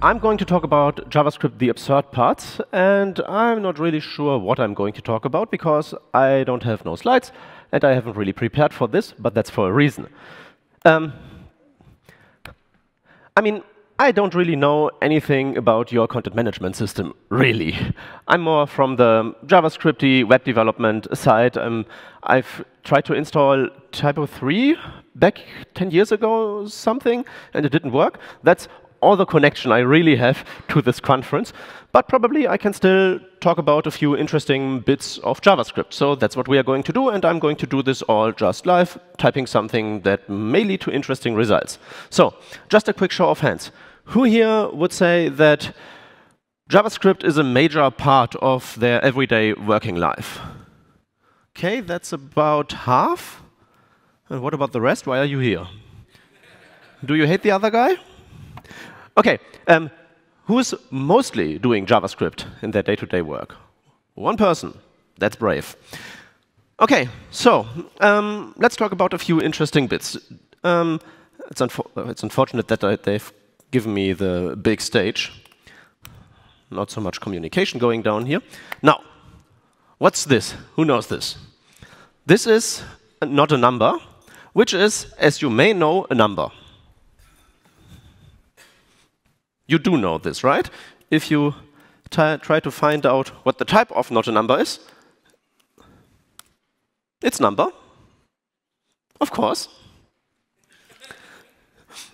I'm going to talk about JavaScript, the absurd parts, and I'm not really sure what I'm going to talk about because I don't have no slides and I haven't really prepared for this, but that's for a reason. Um, I mean, I don't really know anything about your content management system, really. I'm more from the JavaScripty web development side. Um, I've tried to install Typo3 back 10 years ago something, and it didn't work. That's all the connection I really have to this conference. But probably I can still talk about a few interesting bits of JavaScript. So that's what we are going to do, and I'm going to do this all just live, typing something that may lead to interesting results. So just a quick show of hands. Who here would say that JavaScript is a major part of their everyday working life? Okay, that's about half. And what about the rest? Why are you here? Do you hate the other guy? Okay, um, who's mostly doing JavaScript in their day-to-day -day work? One person. That's brave. Okay, so um, let's talk about a few interesting bits. Um, it's, unfo uh, it's, unfortunate that I, uh, they've given me the big stage. Not so much communication going down here. Now, what's this? Who knows this? This is not a number, which is, as you may know, a number. You do know this, right? If you try to find out what the type of not a number is, it's number, of course.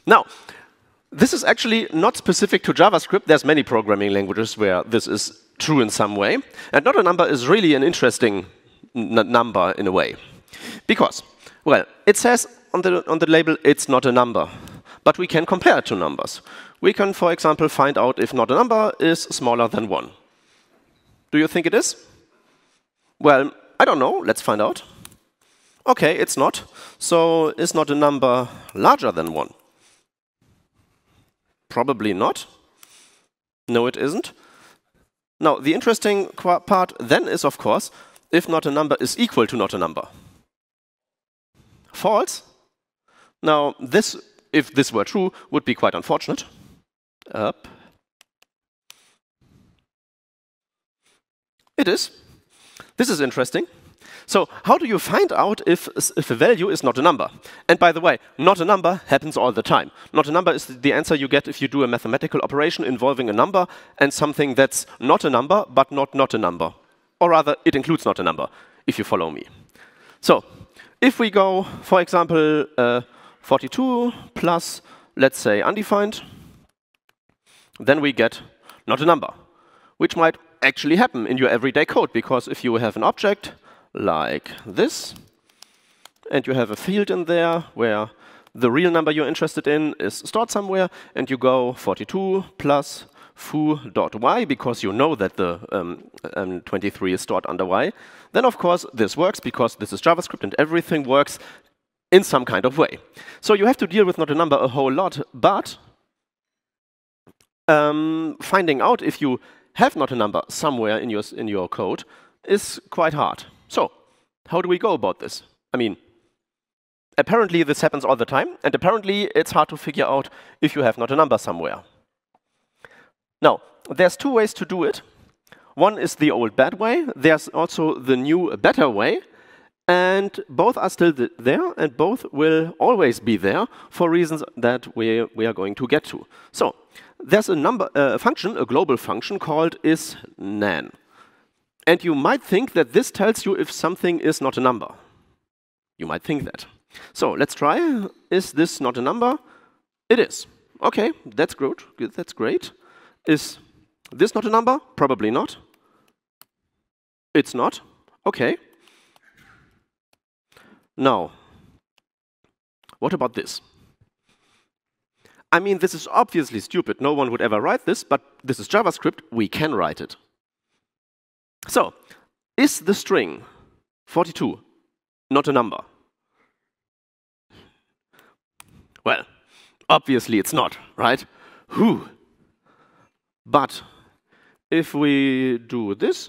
Now, this is actually not specific to JavaScript. There's many programming languages where this is true in some way. And not a number is really an interesting number in a way. Because, well, it says on the, on the label it's not a number. But we can compare two numbers. We can, for example, find out if not a number is smaller than 1. Do you think it is? Well, I don't know. Let's find out. OK, it's not. So is not a number larger than 1? Probably not. No, it isn't. Now, the interesting part then is, of course, if not a number is equal to not a number. False. Now, this, if this were true, would be quite unfortunate. Up. It is. This is interesting. So how do you find out if, if a value is not a number? And by the way, not a number happens all the time. Not a number is the answer you get if you do a mathematical operation involving a number and something that's not a number, but not not a number. Or rather, it includes not a number, if you follow me. So if we go, for example, uh, 42 plus, let's say, undefined, then we get not a number, which might actually happen in your everyday code, because if you have an object like this. And you have a field in there where the real number you're interested in is stored somewhere, and you go 42 plus foo.y because you know that the um, um, 23 is stored under y. Then, of course, this works because this is JavaScript and everything works in some kind of way. So you have to deal with not a number a whole lot, but um, finding out if you have not a number somewhere in your, in your code is quite hard. So how do we go about this? I mean, apparently this happens all the time, and apparently it's hard to figure out if you have not a number somewhere. Now, there's two ways to do it. One is the old bad way. There's also the new better way. And both are still th there, and both will always be there for reasons that we, we are going to get to. So there's a number, uh, function, a global function called isNan. And you might think that this tells you if something is not a number. You might think that. So let's try. Is this not a number? It is. Okay, that's good. That's great. Is this not a number? Probably not. It's not. Okay. Now, what about this? I mean, this is obviously stupid. No one would ever write this, but this is JavaScript. We can write it. So, is the string 42 not a number? Well, obviously it's not, right? Who? But if we do this,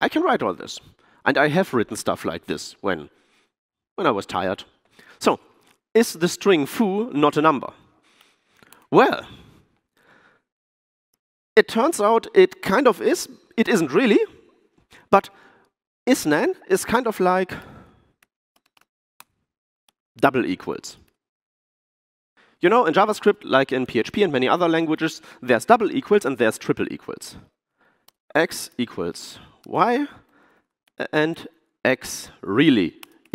I can write all this. And I have written stuff like this when, when I was tired. So, is the string foo not a number? Well, it turns out it kind of is. It isn't really. But isNan is kind of like double equals. You know, in JavaScript, like in PHP and many other languages, there's double equals and there's triple equals. x equals y and x really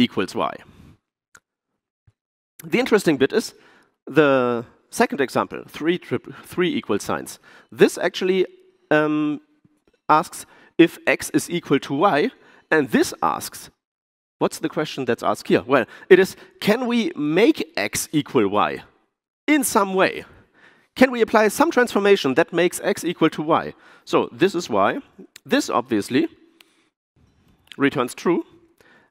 equals y. The interesting bit is the Second example, three, triple, three equal signs. This actually um, asks if x is equal to y, and this asks, what's the question that's asked here? Well, it is, can we make x equal y in some way? Can we apply some transformation that makes x equal to y? So this is y. This obviously returns true,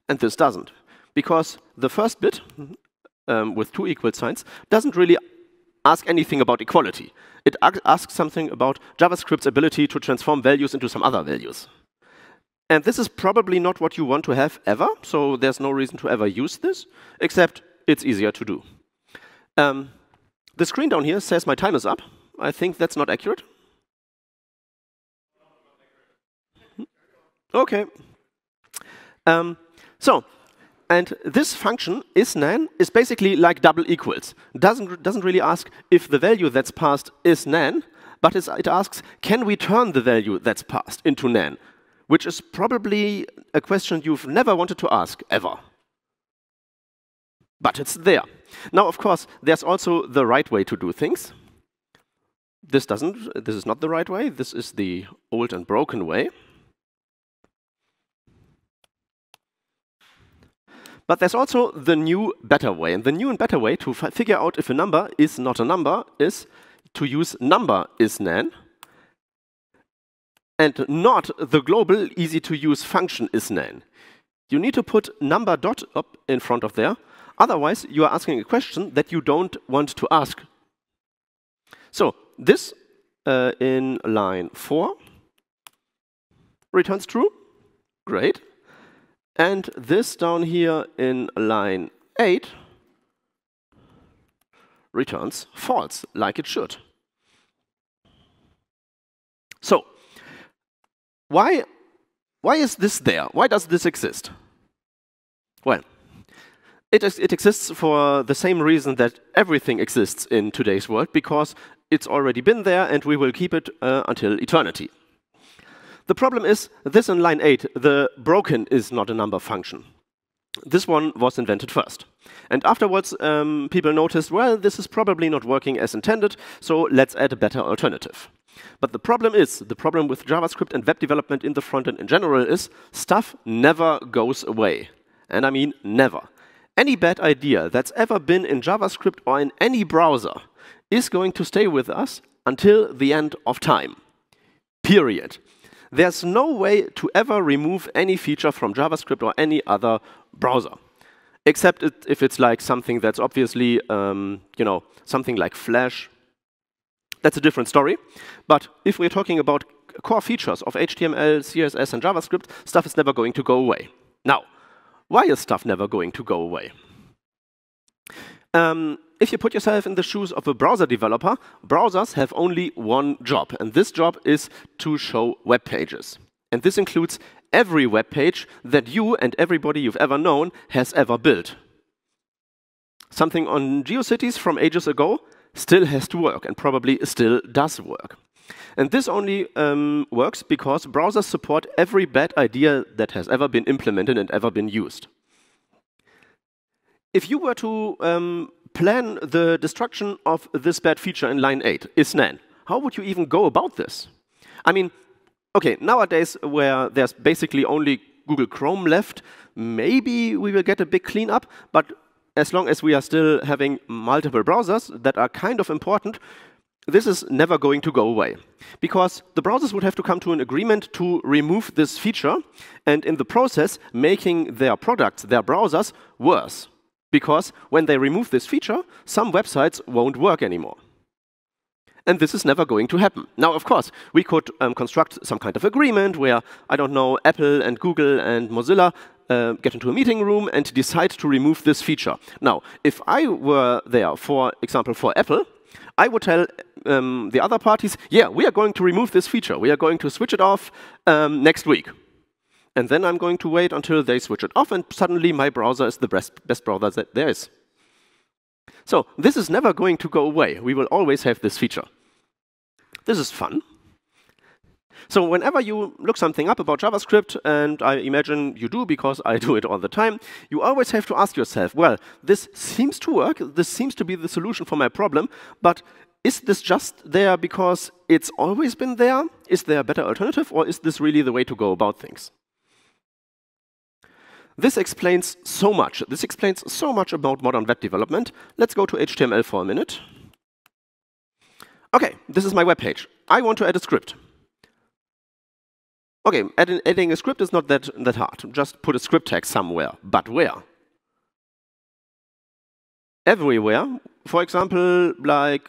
and this doesn't, because the first bit um, with two equal signs doesn't really ask anything about equality. It asks something about JavaScript's ability to transform values into some other values. And this is probably not what you want to have ever, so there's no reason to ever use this, except it's easier to do. Um, the screen down here says my time is up. I think that's not accurate. Hmm? Okay. Um, so and this function is NaN. is basically like double equals. Doesn't, doesn't really ask if the value that's passed is nan, but it asks, can we turn the value that's passed into nan? Which is probably a question you've never wanted to ask, ever. But it's there. Now, of course, there's also the right way to do things. This doesn't, this is not the right way. This is the old and broken way. But there's also the new better way. And the new and better way to figure out if a number is not a number is to use number is nan and not the global easy to use function is nan. You need to put number dot up in front of there. Otherwise, you are asking a question that you don't want to ask. So this uh, in line 4 returns true. Great. And this down here in line 8 returns false, like it should. So why, why is this there? Why does this exist? Well, it, is, it exists for the same reason that everything exists in today's world, because it's already been there and we will keep it uh, until eternity. The problem is this in line 8, the broken is not a number function. This one was invented first. And afterwards, um, people noticed, well, this is probably not working as intended, so let's add a better alternative. But the problem is, the problem with JavaScript and web development in the frontend in general is, stuff never goes away. And I mean never. Any bad idea that's ever been in JavaScript or in any browser is going to stay with us until the end of time. Period there's no way to ever remove any feature from JavaScript or any other browser, except it, if it's like something that's obviously, um, you know, something like Flash. That's a different story. But if we're talking about core features of HTML, CSS, and JavaScript, stuff is never going to go away. Now, why is stuff never going to go away? Um, if you put yourself in the shoes of a browser developer, browsers have only one job, and this job is to show web pages. And this includes every web page that you and everybody you've ever known has ever built. Something on GeoCities from ages ago still has to work and probably still does work. And this only um, works because browsers support every bad idea that has ever been implemented and ever been used. If you were to um, plan the destruction of this bad feature in line 8, isnan. How would you even go about this? I mean, okay, nowadays where there's basically only Google Chrome left, maybe we will get a big cleanup, but as long as we are still having multiple browsers that are kind of important, this is never going to go away. Because the browsers would have to come to an agreement to remove this feature, and in the process, making their products, their browsers, worse because when they remove this feature, some websites won't work anymore. And this is never going to happen. Now, of course, we could um, construct some kind of agreement where, I don't know, Apple and Google and Mozilla uh, get into a meeting room and decide to remove this feature. Now, if I were there, for example, for Apple, I would tell um, the other parties, yeah, we are going to remove this feature. We are going to switch it off um, next week and then I'm going to wait until they switch it off, and suddenly my browser is the best, best browser that there is. So this is never going to go away. We will always have this feature. This is fun. So whenever you look something up about JavaScript, and I imagine you do because I do it all the time, you always have to ask yourself, well, this seems to work, this seems to be the solution for my problem, but is this just there because it's always been there? Is there a better alternative, or is this really the way to go about things? This explains so much. This explains so much about modern web development. Let's go to HTML for a minute. Okay, this is my web page. I want to add a script. Okay, adding, adding a script is not that, that hard. Just put a script tag somewhere. But where? Everywhere. For example, like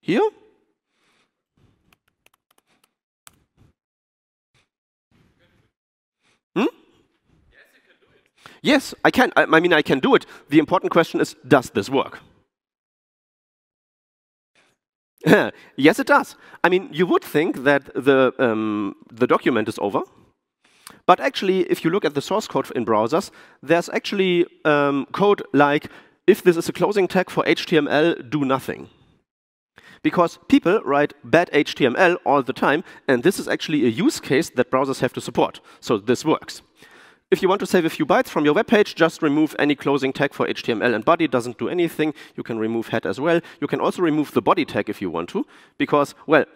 here. Yes, I can. I, I mean, I can do it. The important question is, does this work? yes, it does. I mean, you would think that the, um, the document is over, but actually, if you look at the source code in browsers, there's actually um, code like, if this is a closing tag for HTML, do nothing. Because people write bad HTML all the time, and this is actually a use case that browsers have to support. So this works. If you want to save a few bytes from your web page, just remove any closing tag for HTML and body. Doesn't do anything. You can remove head as well. You can also remove the body tag if you want to, because, well,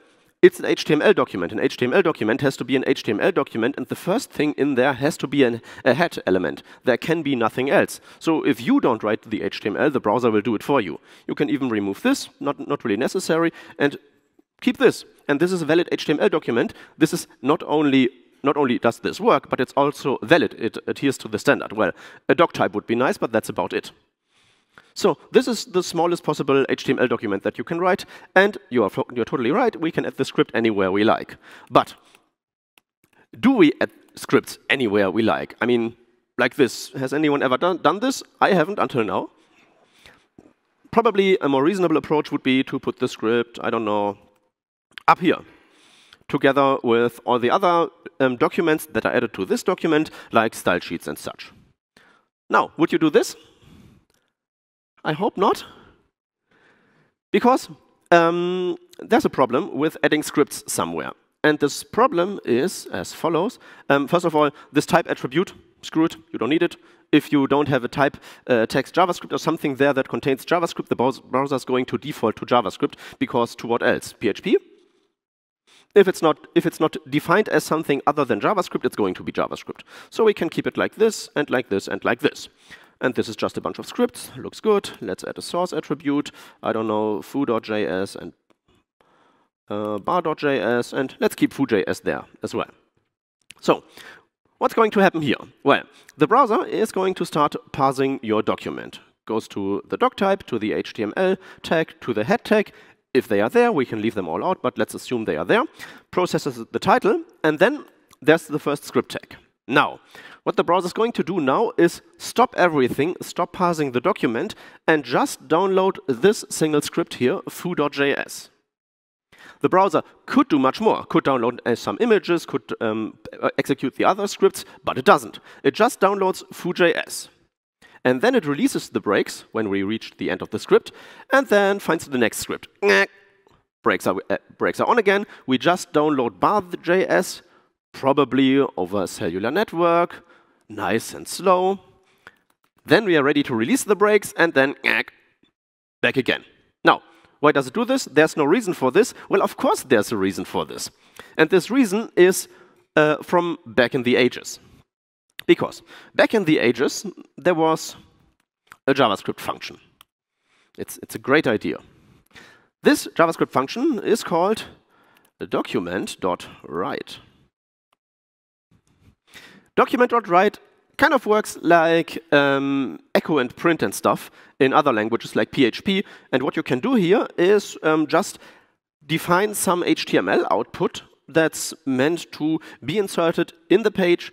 it's an HTML document. An HTML document has to be an HTML document, and the first thing in there has to be an, a head element. There can be nothing else. So if you don't write the HTML, the browser will do it for you. You can even remove this, not, not really necessary, and keep this. And this is a valid HTML document. This is not only not only does this work, but it's also valid. It adheres to the standard. Well, a doc type would be nice, but that's about it. So this is the smallest possible HTML document that you can write, and you are, you're totally right, we can add the script anywhere we like. But do we add scripts anywhere we like? I mean, like this. Has anyone ever done, done this? I haven't until now. Probably a more reasonable approach would be to put the script, I don't know, up here together with all the other um, documents that are added to this document, like style sheets and such. Now, would you do this? I hope not, because um, there's a problem with adding scripts somewhere. And this problem is as follows. Um, first of all, this type attribute, screw it, you don't need it. If you don't have a type uh, text JavaScript or something there that contains JavaScript, the browser is going to default to JavaScript because to what else? PHP? If it's, not, if it's not defined as something other than JavaScript, it's going to be JavaScript. So we can keep it like this, and like this, and like this. And this is just a bunch of scripts. Looks good. Let's add a source attribute. I don't know, foo.js and uh, bar.js. And let's keep foo.js there as well. So what's going to happen here? Well, the browser is going to start parsing your document. Goes to the doc type, to the HTML tag, to the head tag, if they are there, we can leave them all out, but let's assume they are there. Processes the title, and then there's the first script tag. Now, what the browser is going to do now is stop everything, stop parsing the document, and just download this single script here, foo.js. The browser could do much more, could download uh, some images, could um, uh, execute the other scripts, but it doesn't. It just downloads foo.js. And then it releases the brakes when we reach the end of the script, and then finds the next script. Breaks are, uh, are on again. We just download bath.js, probably over a cellular network, nice and slow. Then we are ready to release the brakes, and then back again. Now, why does it do this? There's no reason for this. Well, of course there's a reason for this. And this reason is uh, from back in the ages. Because back in the ages, there was a JavaScript function. It's, it's a great idea. This JavaScript function is called document.write. Document.write kind of works like um, echo and print and stuff in other languages like PHP. And what you can do here is um, just define some HTML output that's meant to be inserted in the page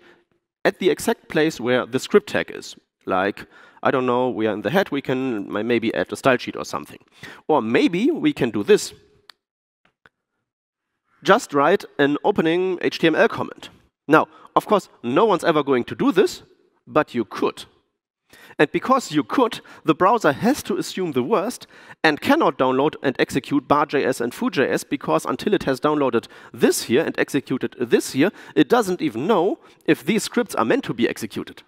at the exact place where the script tag is. Like, I don't know, we are in the head, we can maybe add a style sheet or something. Or maybe we can do this. Just write an opening HTML comment. Now, of course, no one's ever going to do this, but you could. And because you could, the browser has to assume the worst and cannot download and execute bar.js and foo.js because until it has downloaded this here and executed this here, it doesn't even know if these scripts are meant to be executed.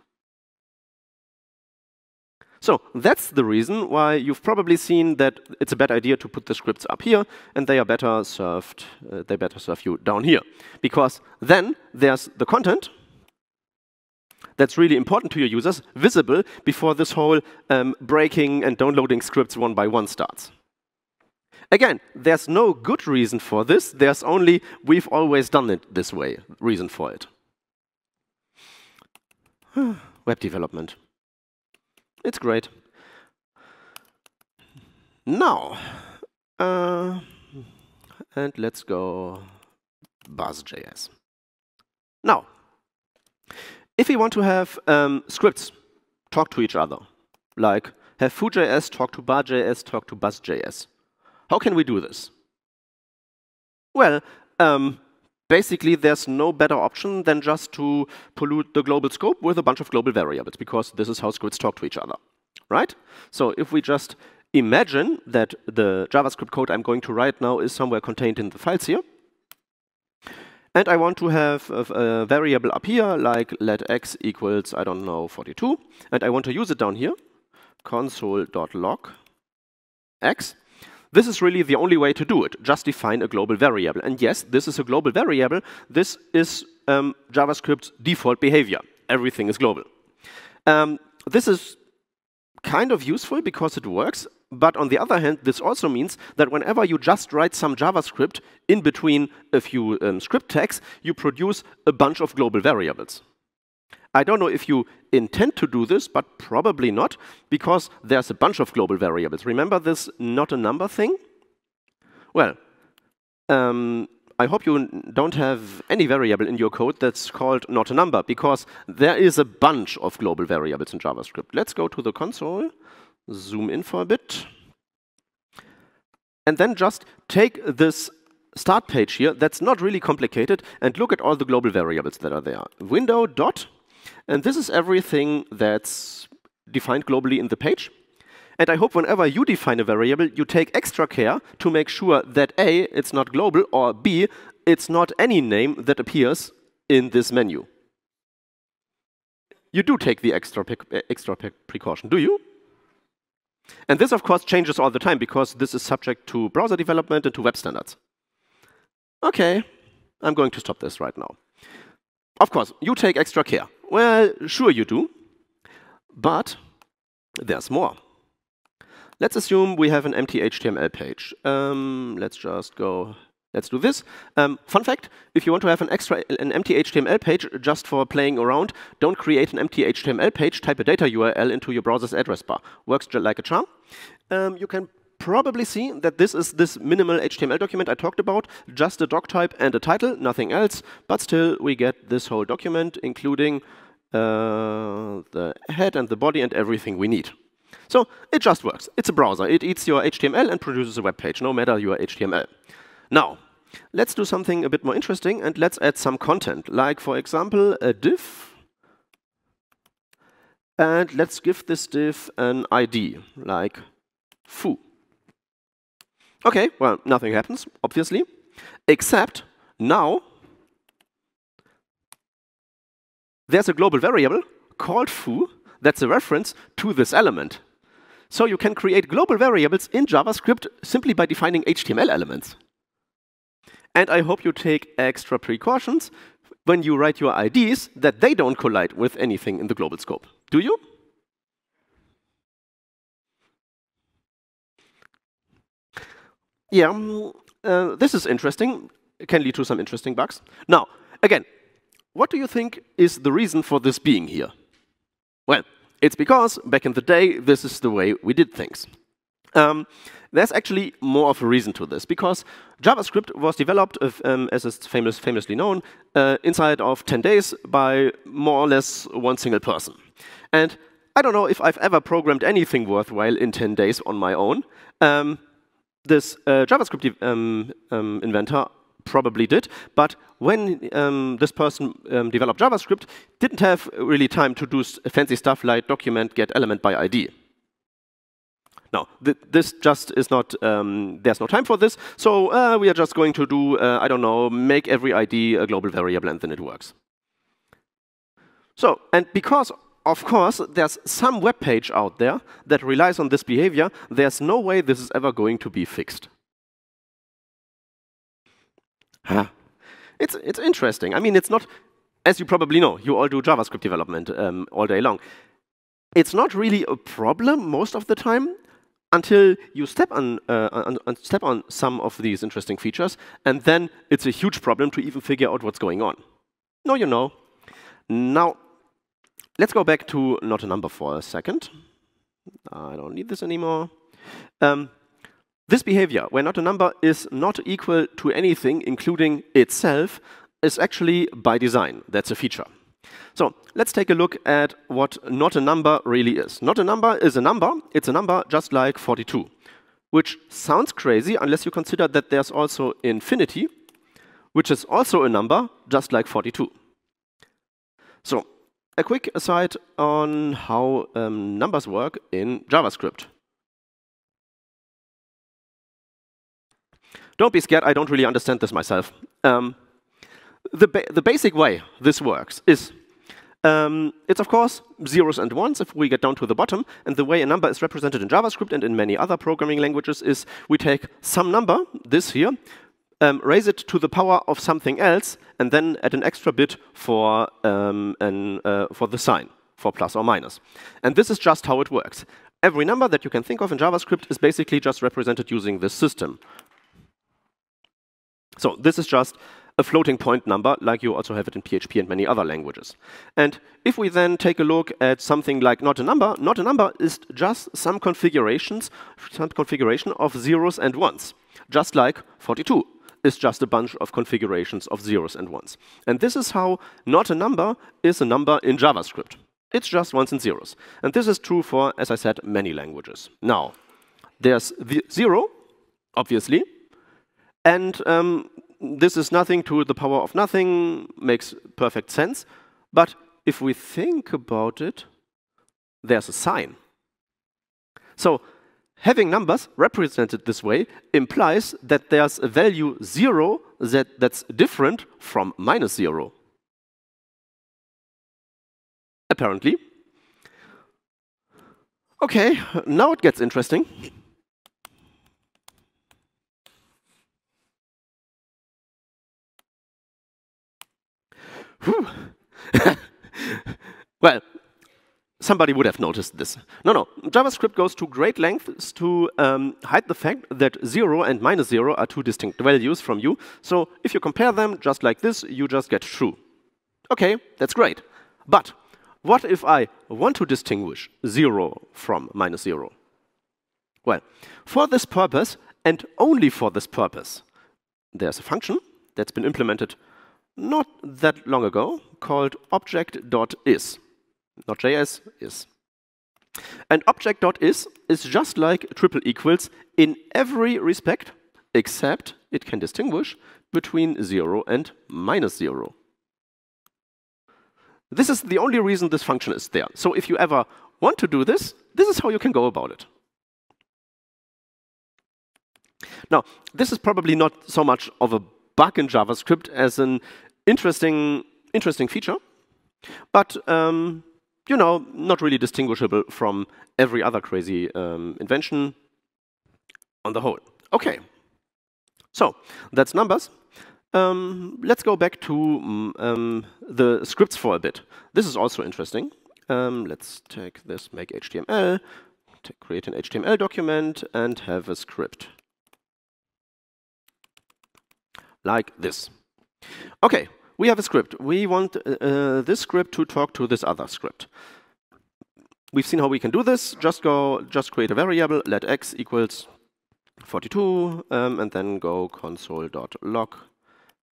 So that's the reason why you've probably seen that it's a bad idea to put the scripts up here, and they are better served, uh, they better serve you down here. Because then there's the content, that's really important to your users visible before this whole um, breaking and downloading scripts one by one starts. Again, there's no good reason for this. There's only we've always done it this way reason for it. Web development. It's great. Now, uh, and let's go buzz.js. Now, if we want to have um, scripts talk to each other, like have foo.js talk to bar.js talk to bus.js, how can we do this? Well, um, basically there's no better option than just to pollute the global scope with a bunch of global variables, because this is how scripts talk to each other, right? So if we just imagine that the JavaScript code I'm going to write now is somewhere contained in the files here, and I want to have a, a, variable up here, like let x equals, I don't know, 42. And I want to use it down here, console.log x. This is really the only way to do it. Just define a global variable. And yes, this is a global variable. This is um, JavaScript's default behavior. Everything is global. Um, this is kind of useful because it works but on the other hand, this also means that whenever you just write some JavaScript in between a few um, script tags, you produce a bunch of global variables. I don't know if you intend to do this, but probably not, because there's a bunch of global variables. Remember this not a number thing? Well, um, I hope you don't have any variable in your code that's called not a number, because there is a bunch of global variables in JavaScript. Let's go to the console zoom in for a bit. And then just take this start page here, that's not really complicated, and look at all the global variables that are there. Window dot, and this is everything that's defined globally in the page. And I hope whenever you define a variable, you take extra care to make sure that A, it's not global, or B, it's not any name that appears in this menu. You do take the extra, extra precaution, do you? And this, of course, changes all the time because this is subject to browser development and to web standards. OK, I'm going to stop this right now. Of course, you take extra care. Well, sure you do, but there's more. Let's assume we have an empty HTML page. Um, let's just go Let's do this. Um, fun fact, if you want to have an extra an empty HTML page just for playing around, don't create an empty HTML page. Type a data URL into your browser's address bar. Works like a charm. Um, you can probably see that this is this minimal HTML document I talked about, just a doc type and a title, nothing else. But still, we get this whole document, including uh, the head and the body and everything we need. So it just works. It's a browser. It eats your HTML and produces a web page, no matter your HTML. Now, let's do something a bit more interesting and let's add some content, like for example, a div. And let's give this div an ID, like foo. Okay, well, nothing happens, obviously, except now there's a global variable called foo that's a reference to this element. So you can create global variables in JavaScript simply by defining HTML elements. And I hope you take extra precautions when you write your IDs that they don't collide with anything in the global scope. Do you? Yeah, mm, uh, this is interesting. It can lead to some interesting bugs. Now, again, what do you think is the reason for this being here? Well, it's because back in the day, this is the way we did things. Um, there's actually more of a reason to this, because JavaScript was developed, um, as is famous, famously known, uh, inside of 10 days by more or less one single person. And I don't know if I've ever programmed anything worthwhile in 10 days on my own. Um, this uh, JavaScript um, um, inventor probably did, but when um, this person um, developed JavaScript, didn't have really time to do fancy stuff like document get element by ID. No, th this just is not, um, there's no time for this, so uh, we are just going to do, uh, I don't know, make every ID a global variable and then it works. So, and because of course, there's some web page out there that relies on this behavior. There's no way this is ever going to be fixed. Huh. It's, it's interesting. I mean, it's not, as you probably know, you all do JavaScript development um, all day long. It's not really a problem most of the time, until you step on, uh, on, on, step on some of these interesting features, and then it's a huge problem to even figure out what's going on. No, you know. Now, let's go back to not a number for a second. I don't need this anymore. Um, this behavior, where not a number is not equal to anything, including itself, is actually by design. That's a feature. So let's take a look at what not a number really is. Not a number is a number. It's a number just like 42, which sounds crazy unless you consider that there's also infinity, which is also a number just like 42. So a quick aside on how um, numbers work in JavaScript. Don't be scared, I don't really understand this myself. Um, the, ba the basic way this works is um, it's, of course, zeros and ones if we get down to the bottom. And the way a number is represented in JavaScript and in many other programming languages is we take some number, this here, um, raise it to the power of something else, and then add an extra bit for, um, an, uh, for the sign, for plus or minus. And this is just how it works. Every number that you can think of in JavaScript is basically just represented using this system. So this is just a floating point number, like you also have it in PHP and many other languages. And if we then take a look at something like not a number, not a number is just some configurations, some configuration of zeros and ones, just like 42 is just a bunch of configurations of zeros and ones. And this is how not a number is a number in JavaScript. It's just ones and zeros. And this is true for, as I said, many languages. Now, there's the zero, obviously, and um, this is nothing to the power of nothing, makes perfect sense. But if we think about it, there's a sign. So having numbers represented this way implies that there's a value zero that, that's different from minus zero. Apparently. Okay, now it gets interesting. well, somebody would have noticed this. No, no, JavaScript goes to great lengths to um, hide the fact that 0 and minus 0 are two distinct values from you. So if you compare them just like this, you just get true. OK, that's great. But what if I want to distinguish 0 from minus 0? Well, for this purpose, and only for this purpose, there's a function that's been implemented not that long ago called object.is. Not JS, is. And object.is is just like triple equals in every respect, except it can distinguish between 0 and minus 0. This is the only reason this function is there. So if you ever want to do this, this is how you can go about it. Now, this is probably not so much of a bug in JavaScript as an interesting, interesting feature, but um, you know, not really distinguishable from every other crazy um, invention on the whole. Okay, so that's numbers. Um, let's go back to mm, um, the scripts for a bit. This is also interesting. Um, let's take this make HTML, create an HTML document, and have a script like this. Okay, we have a script. We want uh, uh, this script to talk to this other script. We've seen how we can do this. Just go, just create a variable, let x equals 42, um, and then go console.log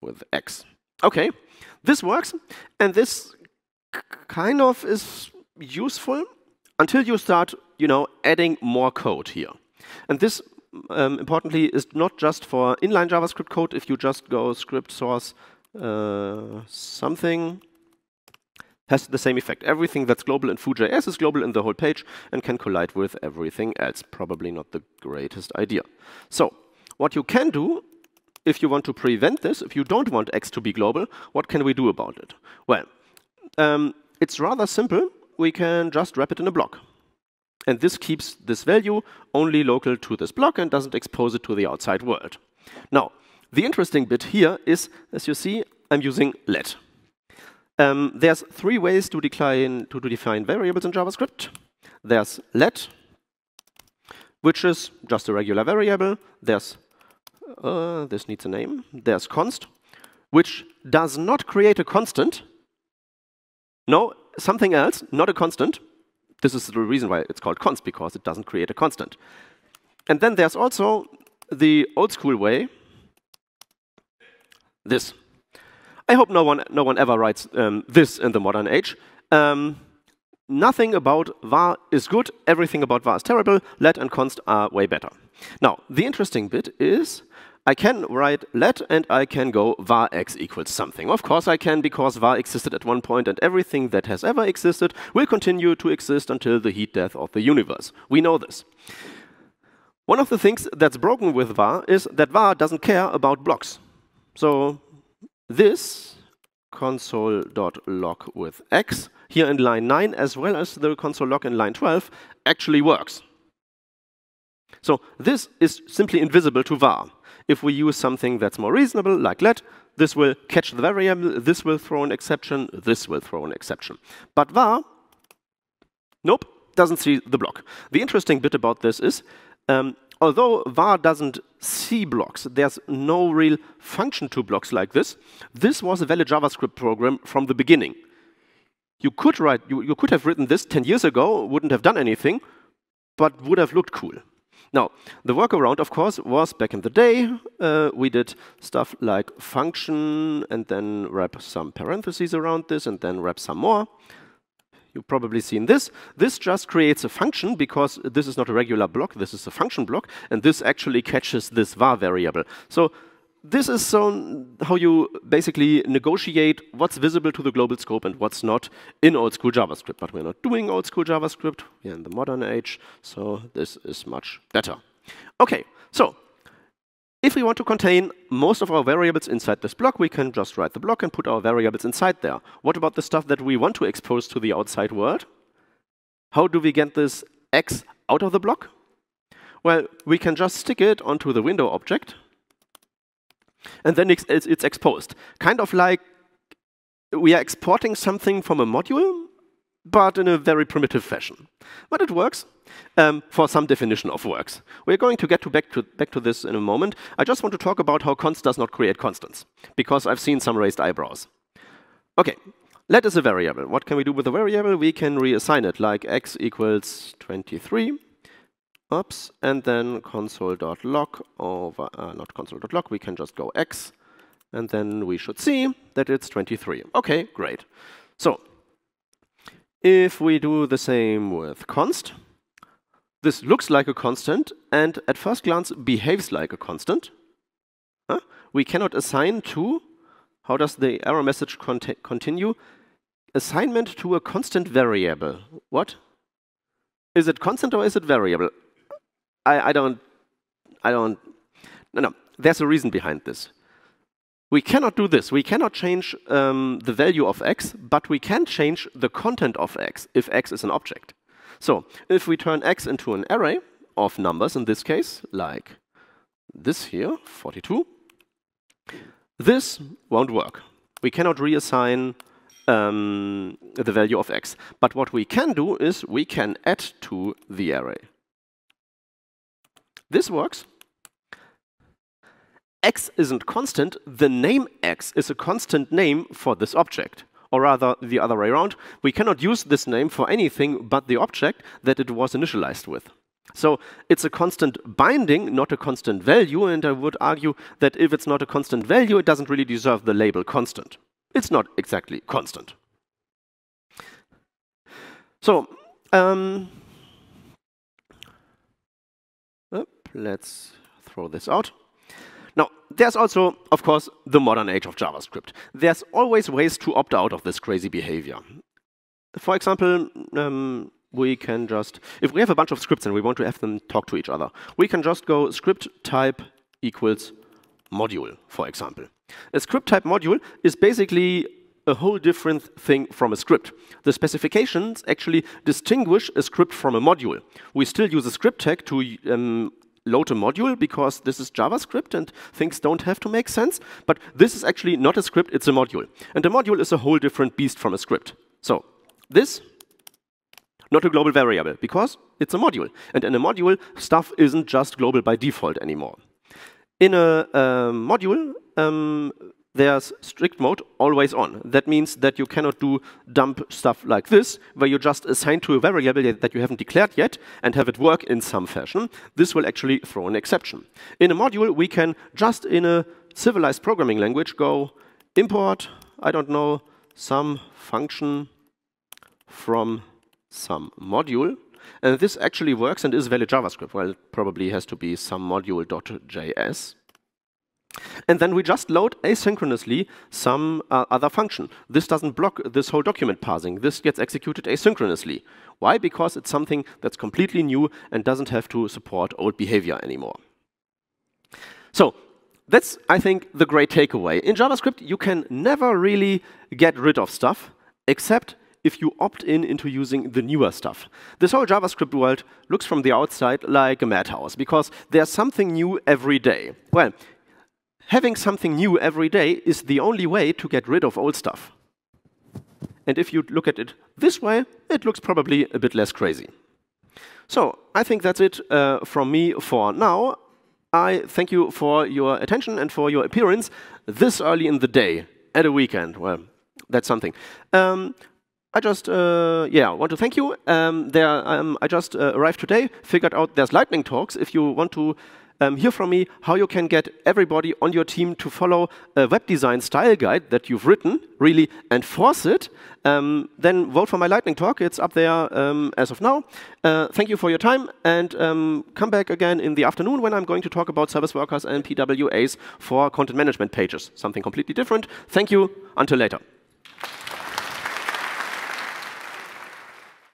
with x. Okay, this works, and this kind of is useful until you start, you know, adding more code here. And this um, importantly, is not just for inline JavaScript code. If you just go script source uh, something, has the same effect. Everything that's global in Foo.js is global in the whole page and can collide with everything else. Probably not the greatest idea. So what you can do if you want to prevent this, if you don't want X to be global, what can we do about it? Well, um, it's rather simple. We can just wrap it in a block. And this keeps this value only local to this block and doesn't expose it to the outside world. Now, the interesting bit here is, as you see, I'm using let. Um, there's three ways to, decline, to, to define variables in JavaScript. There's let, which is just a regular variable. There's, uh, this needs a name. There's const, which does not create a constant. No, something else, not a constant. This is the reason why it's called const, because it doesn't create a constant. And then there's also the old school way, this. I hope no one, no one ever writes um, this in the modern age. Um, nothing about var is good, everything about var is terrible, let and const are way better. Now, the interesting bit is I can write let and I can go var x equals something. Of course I can because var existed at one point and everything that has ever existed will continue to exist until the heat death of the universe. We know this. One of the things that's broken with var is that var doesn't care about blocks. So this console.log with x here in line 9 as well as the console log in line 12 actually works. So this is simply invisible to var. If we use something that's more reasonable, like let, this will catch the variable, this will throw an exception, this will throw an exception. But var, nope, doesn't see the block. The interesting bit about this is, um, although var doesn't see blocks, there's no real function to blocks like this, this was a valid JavaScript program from the beginning. You could, write, you, you could have written this 10 years ago, wouldn't have done anything, but would have looked cool. Now, the workaround, of course, was back in the day, uh, we did stuff like function and then wrap some parentheses around this and then wrap some more. You've probably seen this. This just creates a function because this is not a regular block, this is a function block, and this actually catches this var variable. So this is so how you basically negotiate what's visible to the global scope and what's not in old school JavaScript. But we're not doing old school JavaScript. We're in the modern age, so this is much better. Okay, so if we want to contain most of our variables inside this block, we can just write the block and put our variables inside there. What about the stuff that we want to expose to the outside world? How do we get this x out of the block? Well, we can just stick it onto the window object and then it's, it's exposed. Kind of like we are exporting something from a module, but in a very primitive fashion. But it works um, for some definition of works. We're going to get to back, to back to this in a moment. I just want to talk about how const does not create constants, because I've seen some raised eyebrows. OK, let is a variable. What can we do with a variable? We can reassign it, like x equals 23. Oops, and then console.log over, uh, not console.log, we can just go x, and then we should see that it's 23. Okay, great. So, if we do the same with const, this looks like a constant, and at first glance behaves like a constant. Huh? We cannot assign to, how does the error message continue? Assignment to a constant variable. What? Is it constant or is it variable? I, I don't, I don't, no, no, there's a reason behind this. We cannot do this. We cannot change um, the value of x, but we can change the content of x if x is an object. So if we turn x into an array of numbers, in this case, like this here, 42, this won't work. We cannot reassign um, the value of x. But what we can do is we can add to the array. This works. x isn't constant, the name x is a constant name for this object. Or rather, the other way around, we cannot use this name for anything but the object that it was initialized with. So it's a constant binding, not a constant value, and I would argue that if it's not a constant value, it doesn't really deserve the label constant. It's not exactly constant. So um, Let's throw this out. Now, there's also, of course, the modern age of JavaScript. There's always ways to opt out of this crazy behavior. For example, um, we can just, if we have a bunch of scripts and we want to have them talk to each other, we can just go script type equals module, for example. A script type module is basically a whole different thing from a script. The specifications actually distinguish a script from a module. We still use a script tag to um, load a module because this is JavaScript and things don't have to make sense. But this is actually not a script, it's a module. And a module is a whole different beast from a script. So this, not a global variable because it's a module. And in a module, stuff isn't just global by default anymore. In a, a module, um, there's strict mode always on. That means that you cannot do dump stuff like this, where you just assign to a variable that you haven't declared yet and have it work in some fashion. This will actually throw an exception. In a module, we can just in a civilized programming language go import, I don't know, some function from some module. And this actually works and is valid JavaScript. Well, it probably has to be some module.js. And then we just load asynchronously some uh, other function. This doesn't block this whole document parsing. This gets executed asynchronously. Why? Because it's something that's completely new and doesn't have to support old behavior anymore. So that's, I think, the great takeaway. In JavaScript, you can never really get rid of stuff, except if you opt in into using the newer stuff. This whole JavaScript world looks from the outside like a madhouse, because there's something new every day. Well, having something new every day is the only way to get rid of old stuff. And if you look at it this way, it looks probably a bit less crazy. So I think that's it uh, from me for now. I thank you for your attention and for your appearance this early in the day at a weekend. Well, that's something. Um, I just, uh, yeah, want to thank you. Um, there, um, I just uh, arrived today, figured out there's lightning talks. If you want to um, hear from me how you can get everybody on your team to follow a web design style guide that you've written, really, and force it, um, then vote for my lightning talk. It's up there um, as of now. Uh, thank you for your time, and um, come back again in the afternoon when I'm going to talk about service workers and PWAs for content management pages, something completely different. Thank you. Until later.